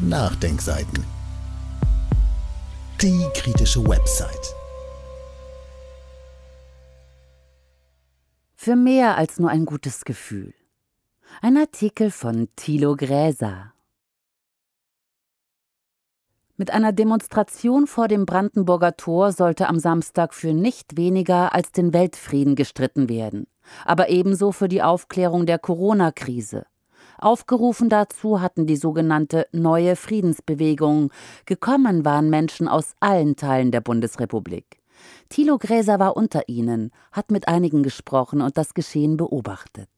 Nachdenkseiten. Die kritische Website. Für mehr als nur ein gutes Gefühl. Ein Artikel von Thilo Gräser. Mit einer Demonstration vor dem Brandenburger Tor sollte am Samstag für nicht weniger als den Weltfrieden gestritten werden, aber ebenso für die Aufklärung der Corona-Krise Aufgerufen dazu hatten die sogenannte Neue Friedensbewegung. Gekommen waren Menschen aus allen Teilen der Bundesrepublik. Thilo Gräser war unter ihnen, hat mit einigen gesprochen und das Geschehen beobachtet.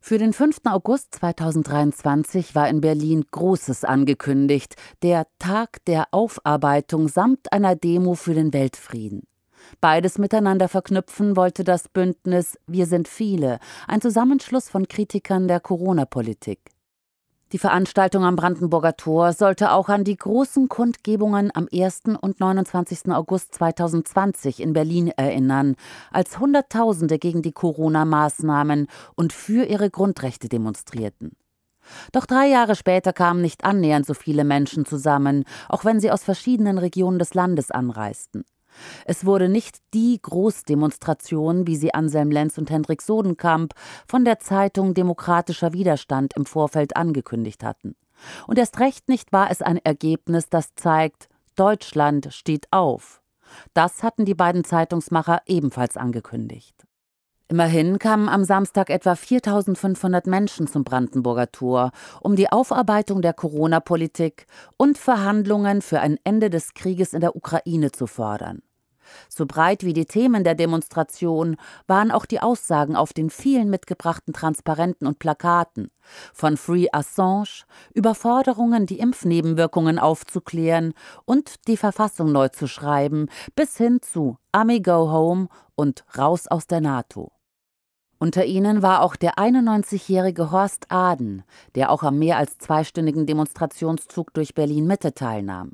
Für den 5. August 2023 war in Berlin Großes angekündigt, der Tag der Aufarbeitung samt einer Demo für den Weltfrieden. Beides miteinander verknüpfen wollte das Bündnis Wir sind viele, ein Zusammenschluss von Kritikern der Corona-Politik. Die Veranstaltung am Brandenburger Tor sollte auch an die großen Kundgebungen am 1. und 29. August 2020 in Berlin erinnern, als Hunderttausende gegen die Corona-Maßnahmen und für ihre Grundrechte demonstrierten. Doch drei Jahre später kamen nicht annähernd so viele Menschen zusammen, auch wenn sie aus verschiedenen Regionen des Landes anreisten. Es wurde nicht die Großdemonstration, wie sie Anselm Lenz und Hendrik Sodenkamp von der Zeitung Demokratischer Widerstand im Vorfeld angekündigt hatten. Und erst recht nicht war es ein Ergebnis, das zeigt, Deutschland steht auf. Das hatten die beiden Zeitungsmacher ebenfalls angekündigt. Immerhin kamen am Samstag etwa 4500 Menschen zum Brandenburger Tor, um die Aufarbeitung der Corona-Politik und Verhandlungen für ein Ende des Krieges in der Ukraine zu fordern. So breit wie die Themen der Demonstration waren auch die Aussagen auf den vielen mitgebrachten Transparenten und Plakaten, von Free Assange über Forderungen, die Impfnebenwirkungen aufzuklären und die Verfassung neu zu schreiben, bis hin zu Army Go Home und Raus aus der NATO. Unter ihnen war auch der 91-jährige Horst Aden, der auch am mehr als zweistündigen Demonstrationszug durch Berlin-Mitte teilnahm.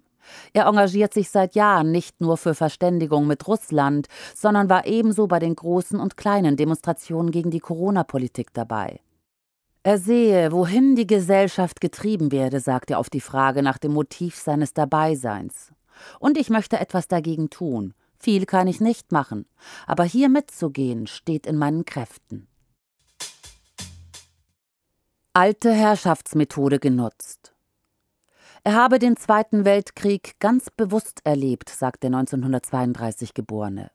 Er engagiert sich seit Jahren nicht nur für Verständigung mit Russland, sondern war ebenso bei den großen und kleinen Demonstrationen gegen die Corona-Politik dabei. Er sehe, wohin die Gesellschaft getrieben werde, sagt er auf die Frage nach dem Motiv seines Dabeiseins. Und ich möchte etwas dagegen tun. Viel kann ich nicht machen, aber hier mitzugehen steht in meinen Kräften. Alte Herrschaftsmethode genutzt. Er habe den Zweiten Weltkrieg ganz bewusst erlebt, sagt der 1932 Geborene.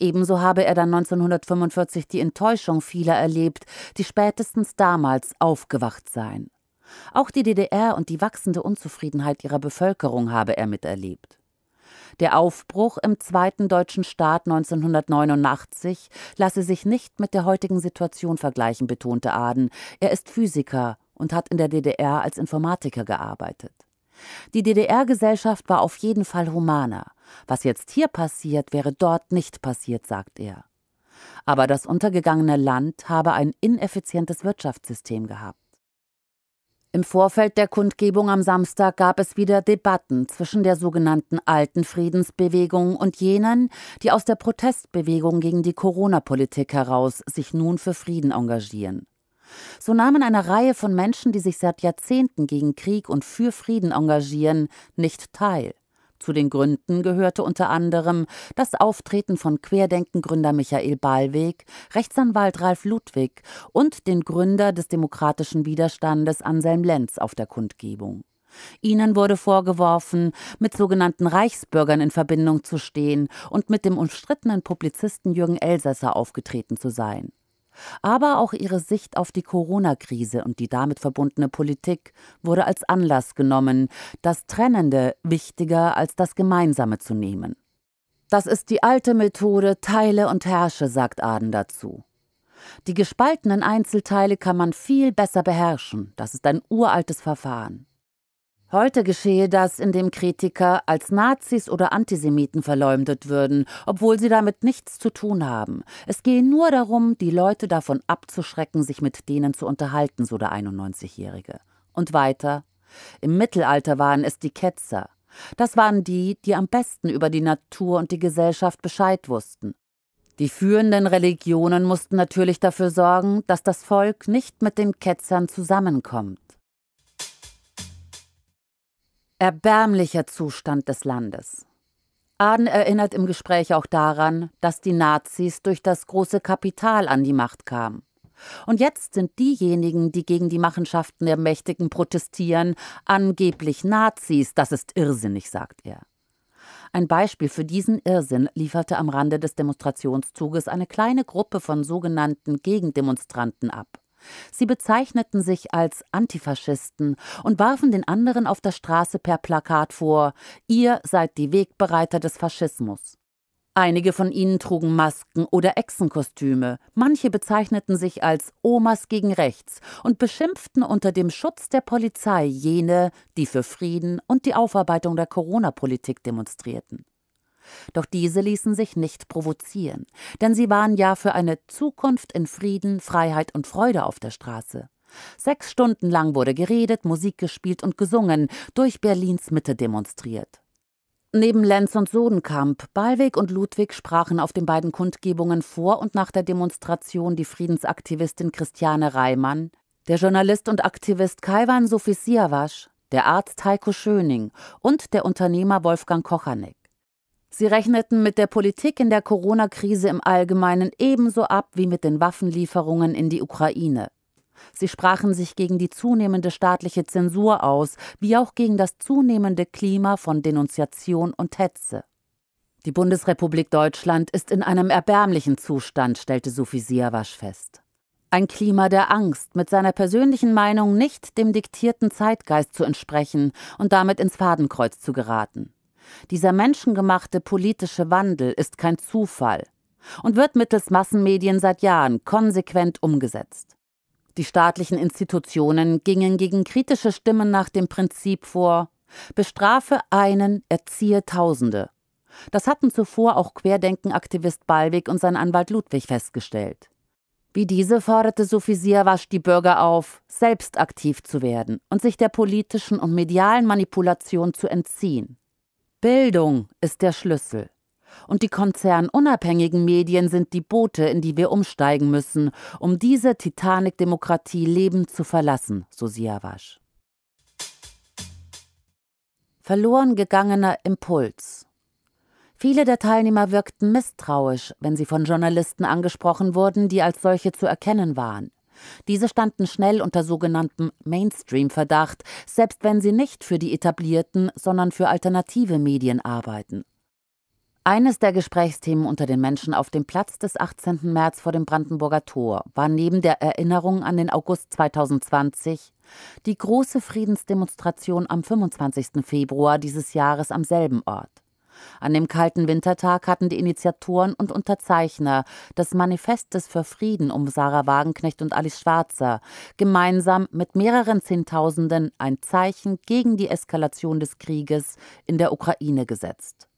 Ebenso habe er dann 1945 die Enttäuschung vieler erlebt, die spätestens damals aufgewacht seien. Auch die DDR und die wachsende Unzufriedenheit ihrer Bevölkerung habe er miterlebt. Der Aufbruch im zweiten deutschen Staat 1989 lasse sich nicht mit der heutigen Situation vergleichen, betonte Aden. Er ist Physiker und hat in der DDR als Informatiker gearbeitet. Die DDR-Gesellschaft war auf jeden Fall humaner. Was jetzt hier passiert, wäre dort nicht passiert, sagt er. Aber das untergegangene Land habe ein ineffizientes Wirtschaftssystem gehabt. Im Vorfeld der Kundgebung am Samstag gab es wieder Debatten zwischen der sogenannten alten Friedensbewegung und jenen, die aus der Protestbewegung gegen die Corona-Politik heraus sich nun für Frieden engagieren. So nahmen eine Reihe von Menschen, die sich seit Jahrzehnten gegen Krieg und für Frieden engagieren, nicht teil. Zu den Gründen gehörte unter anderem das Auftreten von Querdenkengründer Michael Ballweg, Rechtsanwalt Ralf Ludwig und den Gründer des demokratischen Widerstandes Anselm Lenz auf der Kundgebung. Ihnen wurde vorgeworfen, mit sogenannten Reichsbürgern in Verbindung zu stehen und mit dem umstrittenen Publizisten Jürgen Elsässer aufgetreten zu sein. Aber auch ihre Sicht auf die Corona-Krise und die damit verbundene Politik wurde als Anlass genommen, das Trennende wichtiger als das Gemeinsame zu nehmen. Das ist die alte Methode Teile und Herrsche, sagt Aden dazu. Die gespaltenen Einzelteile kann man viel besser beherrschen. Das ist ein uraltes Verfahren. Heute geschehe das, indem Kritiker als Nazis oder Antisemiten verleumdet würden, obwohl sie damit nichts zu tun haben. Es gehe nur darum, die Leute davon abzuschrecken, sich mit denen zu unterhalten, so der 91-Jährige. Und weiter. Im Mittelalter waren es die Ketzer. Das waren die, die am besten über die Natur und die Gesellschaft Bescheid wussten. Die führenden Religionen mussten natürlich dafür sorgen, dass das Volk nicht mit den Ketzern zusammenkommt. Erbärmlicher Zustand des Landes. Aden erinnert im Gespräch auch daran, dass die Nazis durch das große Kapital an die Macht kamen. Und jetzt sind diejenigen, die gegen die Machenschaften der Mächtigen protestieren, angeblich Nazis. Das ist irrsinnig, sagt er. Ein Beispiel für diesen Irrsinn lieferte am Rande des Demonstrationszuges eine kleine Gruppe von sogenannten Gegendemonstranten ab. Sie bezeichneten sich als Antifaschisten und warfen den anderen auf der Straße per Plakat vor, ihr seid die Wegbereiter des Faschismus. Einige von ihnen trugen Masken oder Echsenkostüme, manche bezeichneten sich als Omas gegen Rechts und beschimpften unter dem Schutz der Polizei jene, die für Frieden und die Aufarbeitung der Corona-Politik demonstrierten. Doch diese ließen sich nicht provozieren, denn sie waren ja für eine Zukunft in Frieden, Freiheit und Freude auf der Straße. Sechs Stunden lang wurde geredet, Musik gespielt und gesungen, durch Berlins Mitte demonstriert. Neben Lenz und Sodenkamp, Ballweg und Ludwig sprachen auf den beiden Kundgebungen vor und nach der Demonstration die Friedensaktivistin Christiane Reimann, der Journalist und Aktivist Kaiwan Sofisiawasch, der Arzt Heiko Schöning und der Unternehmer Wolfgang Kochanek. Sie rechneten mit der Politik in der Corona-Krise im Allgemeinen ebenso ab wie mit den Waffenlieferungen in die Ukraine. Sie sprachen sich gegen die zunehmende staatliche Zensur aus, wie auch gegen das zunehmende Klima von Denunziation und Hetze. Die Bundesrepublik Deutschland ist in einem erbärmlichen Zustand, stellte Sophie Siawasch fest. Ein Klima der Angst, mit seiner persönlichen Meinung nicht dem diktierten Zeitgeist zu entsprechen und damit ins Fadenkreuz zu geraten. Dieser menschengemachte politische Wandel ist kein Zufall und wird mittels Massenmedien seit Jahren konsequent umgesetzt. Die staatlichen Institutionen gingen gegen kritische Stimmen nach dem Prinzip vor Bestrafe einen, erziehe Tausende. Das hatten zuvor auch Querdenken-Aktivist Ballweg und sein Anwalt Ludwig festgestellt. Wie diese forderte Sophie Siawasch die Bürger auf, selbst aktiv zu werden und sich der politischen und medialen Manipulation zu entziehen. Bildung ist der Schlüssel. Und die konzernunabhängigen Medien sind die Boote, in die wir umsteigen müssen, um diese Titanic-Demokratie lebend zu verlassen, so Siawasch. Verloren gegangener Impuls. Viele der Teilnehmer wirkten misstrauisch, wenn sie von Journalisten angesprochen wurden, die als solche zu erkennen waren. Diese standen schnell unter sogenanntem Mainstream-Verdacht, selbst wenn sie nicht für die etablierten, sondern für alternative Medien arbeiten. Eines der Gesprächsthemen unter den Menschen auf dem Platz des 18. März vor dem Brandenburger Tor war neben der Erinnerung an den August 2020 die große Friedensdemonstration am 25. Februar dieses Jahres am selben Ort. An dem kalten Wintertag hatten die Initiatoren und Unterzeichner des Manifestes für Frieden um Sarah Wagenknecht und Alice Schwarzer gemeinsam mit mehreren Zehntausenden ein Zeichen gegen die Eskalation des Krieges in der Ukraine gesetzt.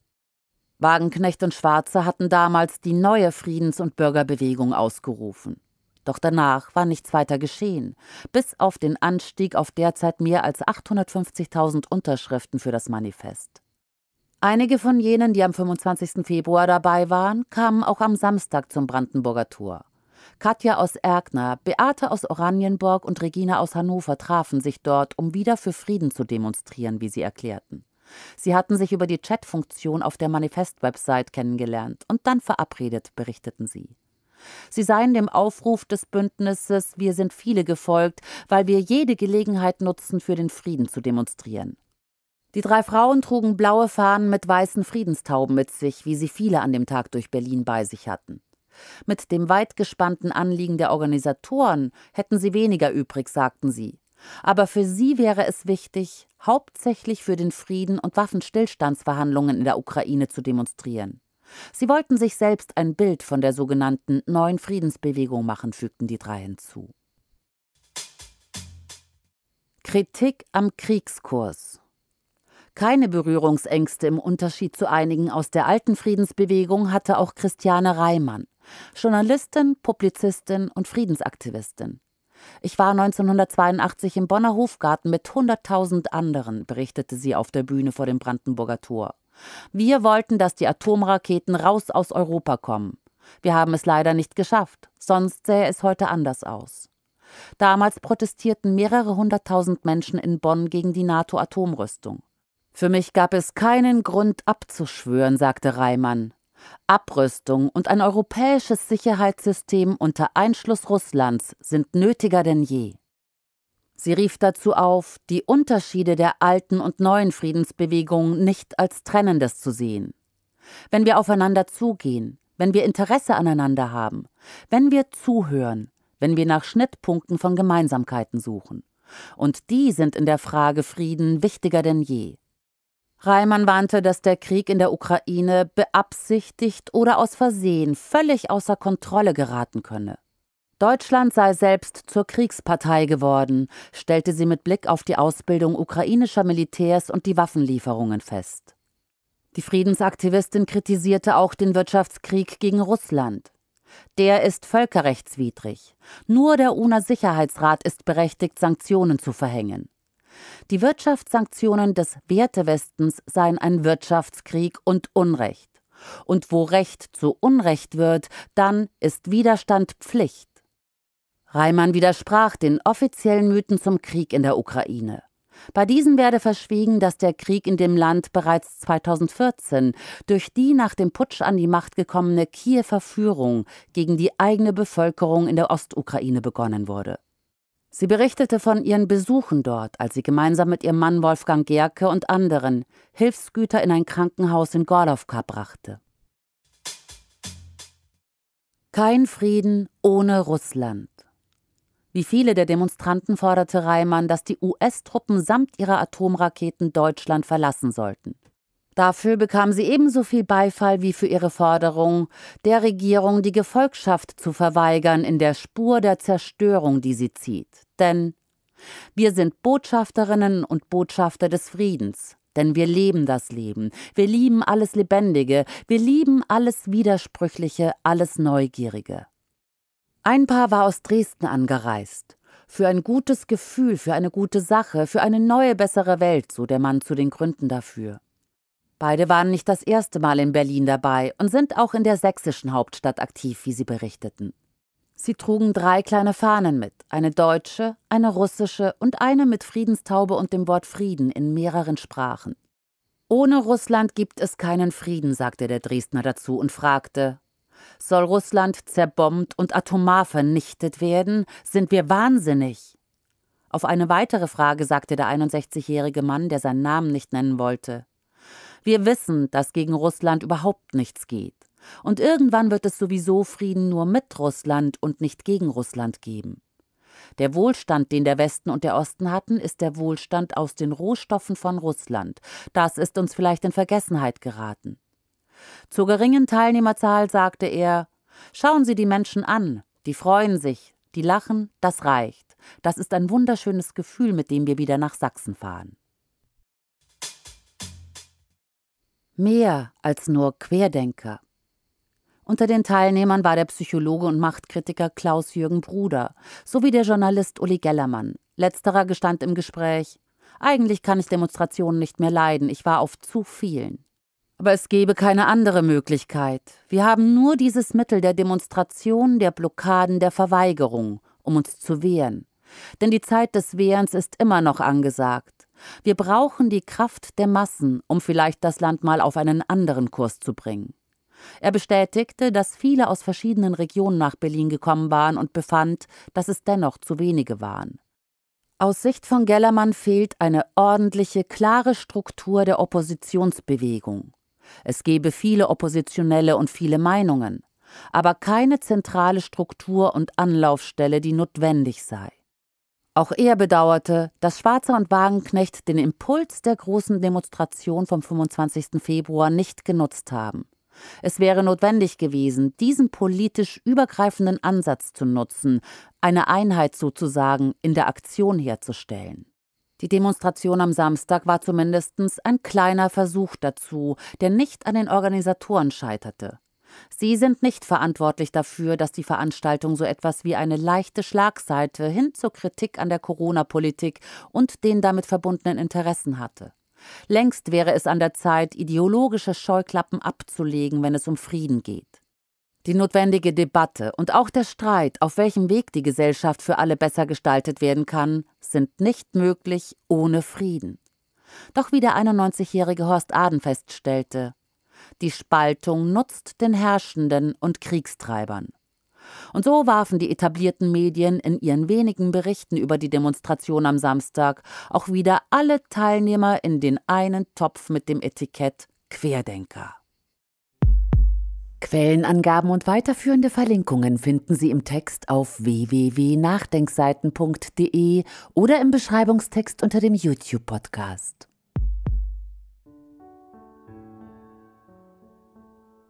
Wagenknecht und Schwarzer hatten damals die neue Friedens- und Bürgerbewegung ausgerufen. Doch danach war nichts weiter geschehen, bis auf den Anstieg auf derzeit mehr als 850.000 Unterschriften für das Manifest. Einige von jenen, die am 25. Februar dabei waren, kamen auch am Samstag zum Brandenburger Tor. Katja aus Erkner, Beate aus Oranienburg und Regina aus Hannover trafen sich dort, um wieder für Frieden zu demonstrieren, wie sie erklärten. Sie hatten sich über die Chatfunktion auf der Manifest-Website kennengelernt und dann verabredet, berichteten sie. Sie seien dem Aufruf des Bündnisses Wir sind viele gefolgt, weil wir jede Gelegenheit nutzen, für den Frieden zu demonstrieren. Die drei Frauen trugen blaue Fahnen mit weißen Friedenstauben mit sich, wie sie viele an dem Tag durch Berlin bei sich hatten. Mit dem weit gespannten Anliegen der Organisatoren hätten sie weniger übrig, sagten sie. Aber für sie wäre es wichtig, hauptsächlich für den Frieden und Waffenstillstandsverhandlungen in der Ukraine zu demonstrieren. Sie wollten sich selbst ein Bild von der sogenannten neuen Friedensbewegung machen, fügten die drei hinzu. Kritik am Kriegskurs keine Berührungsängste im Unterschied zu einigen aus der alten Friedensbewegung hatte auch Christiane Reimann, Journalistin, Publizistin und Friedensaktivistin. Ich war 1982 im Bonner Hofgarten mit 100.000 anderen, berichtete sie auf der Bühne vor dem Brandenburger Tor. Wir wollten, dass die Atomraketen raus aus Europa kommen. Wir haben es leider nicht geschafft, sonst sähe es heute anders aus. Damals protestierten mehrere hunderttausend Menschen in Bonn gegen die NATO-Atomrüstung. Für mich gab es keinen Grund abzuschwören, sagte Reimann. Abrüstung und ein europäisches Sicherheitssystem unter Einschluss Russlands sind nötiger denn je. Sie rief dazu auf, die Unterschiede der alten und neuen Friedensbewegungen nicht als Trennendes zu sehen. Wenn wir aufeinander zugehen, wenn wir Interesse aneinander haben, wenn wir zuhören, wenn wir nach Schnittpunkten von Gemeinsamkeiten suchen. Und die sind in der Frage Frieden wichtiger denn je. Reimann warnte, dass der Krieg in der Ukraine beabsichtigt oder aus Versehen völlig außer Kontrolle geraten könne. Deutschland sei selbst zur Kriegspartei geworden, stellte sie mit Blick auf die Ausbildung ukrainischer Militärs und die Waffenlieferungen fest. Die Friedensaktivistin kritisierte auch den Wirtschaftskrieg gegen Russland. Der ist völkerrechtswidrig. Nur der UNA-Sicherheitsrat ist berechtigt, Sanktionen zu verhängen. Die Wirtschaftssanktionen des Wertewestens seien ein Wirtschaftskrieg und Unrecht. Und wo Recht zu Unrecht wird, dann ist Widerstand Pflicht. Reimann widersprach den offiziellen Mythen zum Krieg in der Ukraine. Bei diesen werde verschwiegen, dass der Krieg in dem Land bereits 2014 durch die nach dem Putsch an die Macht gekommene Kiewer Führung gegen die eigene Bevölkerung in der Ostukraine begonnen wurde. Sie berichtete von ihren Besuchen dort, als sie gemeinsam mit ihrem Mann Wolfgang Gerke und anderen Hilfsgüter in ein Krankenhaus in Gorlovka brachte. Kein Frieden ohne Russland. Wie viele der Demonstranten forderte Reimann, dass die US-Truppen samt ihrer Atomraketen Deutschland verlassen sollten. Dafür bekam sie ebenso viel Beifall wie für ihre Forderung, der Regierung die Gefolgschaft zu verweigern in der Spur der Zerstörung, die sie zieht denn wir sind Botschafterinnen und Botschafter des Friedens, denn wir leben das Leben, wir lieben alles Lebendige, wir lieben alles Widersprüchliche, alles Neugierige. Ein Paar war aus Dresden angereist. Für ein gutes Gefühl, für eine gute Sache, für eine neue, bessere Welt, so der Mann zu den Gründen dafür. Beide waren nicht das erste Mal in Berlin dabei und sind auch in der sächsischen Hauptstadt aktiv, wie sie berichteten. Sie trugen drei kleine Fahnen mit, eine deutsche, eine russische und eine mit Friedenstaube und dem Wort Frieden in mehreren Sprachen. Ohne Russland gibt es keinen Frieden, sagte der Dresdner dazu und fragte, soll Russland zerbombt und atomar vernichtet werden? Sind wir wahnsinnig? Auf eine weitere Frage sagte der 61-jährige Mann, der seinen Namen nicht nennen wollte. Wir wissen, dass gegen Russland überhaupt nichts geht. Und irgendwann wird es sowieso Frieden nur mit Russland und nicht gegen Russland geben. Der Wohlstand, den der Westen und der Osten hatten, ist der Wohlstand aus den Rohstoffen von Russland. Das ist uns vielleicht in Vergessenheit geraten. Zur geringen Teilnehmerzahl sagte er Schauen Sie die Menschen an, die freuen sich, die lachen, das reicht. Das ist ein wunderschönes Gefühl, mit dem wir wieder nach Sachsen fahren. Mehr als nur Querdenker. Unter den Teilnehmern war der Psychologe und Machtkritiker Klaus-Jürgen Bruder sowie der Journalist Uli Gellermann. Letzterer gestand im Gespräch: Eigentlich kann ich Demonstrationen nicht mehr leiden, ich war auf zu vielen. Aber es gäbe keine andere Möglichkeit. Wir haben nur dieses Mittel der Demonstration, der Blockaden, der Verweigerung, um uns zu wehren. Denn die Zeit des Wehrens ist immer noch angesagt. Wir brauchen die Kraft der Massen, um vielleicht das Land mal auf einen anderen Kurs zu bringen. Er bestätigte, dass viele aus verschiedenen Regionen nach Berlin gekommen waren und befand, dass es dennoch zu wenige waren. Aus Sicht von Gellermann fehlt eine ordentliche, klare Struktur der Oppositionsbewegung. Es gebe viele Oppositionelle und viele Meinungen, aber keine zentrale Struktur und Anlaufstelle, die notwendig sei. Auch er bedauerte, dass Schwarzer und Wagenknecht den Impuls der großen Demonstration vom 25. Februar nicht genutzt haben. Es wäre notwendig gewesen, diesen politisch übergreifenden Ansatz zu nutzen, eine Einheit sozusagen in der Aktion herzustellen. Die Demonstration am Samstag war zumindest ein kleiner Versuch dazu, der nicht an den Organisatoren scheiterte. Sie sind nicht verantwortlich dafür, dass die Veranstaltung so etwas wie eine leichte Schlagseite hin zur Kritik an der Corona-Politik und den damit verbundenen Interessen hatte. Längst wäre es an der Zeit, ideologische Scheuklappen abzulegen, wenn es um Frieden geht. Die notwendige Debatte und auch der Streit, auf welchem Weg die Gesellschaft für alle besser gestaltet werden kann, sind nicht möglich ohne Frieden. Doch wie der 91-jährige Horst Aden feststellte, die Spaltung nutzt den Herrschenden und Kriegstreibern. Und so warfen die etablierten Medien in ihren wenigen Berichten über die Demonstration am Samstag auch wieder alle Teilnehmer in den einen Topf mit dem Etikett Querdenker. Quellenangaben und weiterführende Verlinkungen finden Sie im Text auf www.nachdenkseiten.de oder im Beschreibungstext unter dem YouTube-Podcast.